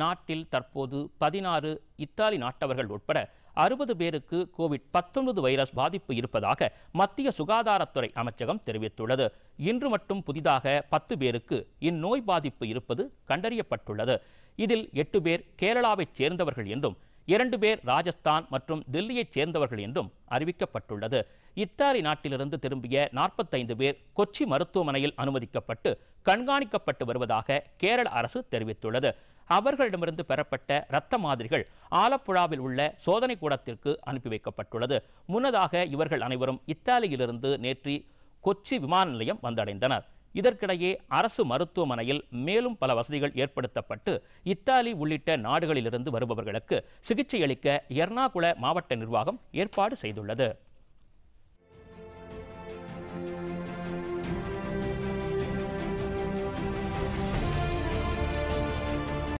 நாட்டில் தற்போது பதினாறு இத்தாலி நாட்டவர்கள் உட்பட அறுபது பேருக்கு கோவிட் பத்தொன்பது வைரஸ் பாதிப்பு இருப்பதாக மத்திய சுகாதாரத்துறை அமைச்சகம் தெரிவித்துள்ளது இன்று மட்டும் புதிதாக பத்து பேருக்கு இந்நோய் பாதிப்பு இருப்பது கண்டறியப்பட்டுள்ளது இதில் எட்டு பேர் கேரளாவைச் சேர்ந்தவர்கள் என்றும் இரண்டு பேர் ராஜஸ்தான் மற்றும் தில்லியைச் சேர்ந்தவர்கள் என்றும் அறிவிக்கப்பட்டுள்ளது இத்தாலி நாட்டிலிருந்து திரும்பிய நாற்பத்தைந்து பேர் கொச்சி மருத்துவமனையில் அனுமதிக்கப்பட்டு கண்காணிக்கப்பட்டு வருவதாக கேரள அரசு தெரிவித்துள்ளது அவர்களிடமிருந்து பெறப்பட்ட இரத்த மாதிரிகள் ஆலப்புழாவில் உள்ள சோதனை கூடத்திற்கு அனுப்பி வைக்கப்பட்டுள்ளது முன்னதாக இவர்கள் அனைவரும் இத்தாலியிலிருந்து நேற்று கொச்சி விமான நிலையம் வந்தடைந்தனர் இதற்கிடையே அரசு மருத்துவமனையில் மேலும் பல வசதிகள் ஏற்படுத்தப்பட்டு இத்தாலி உள்ளிட்ட நாடுகளிலிருந்து வருபவர்களுக்கு சிகிச்சையளிக்க எர்ணாகுள மாவட்ட நிர்வாகம் ஏற்பாடு செய்துள்ளது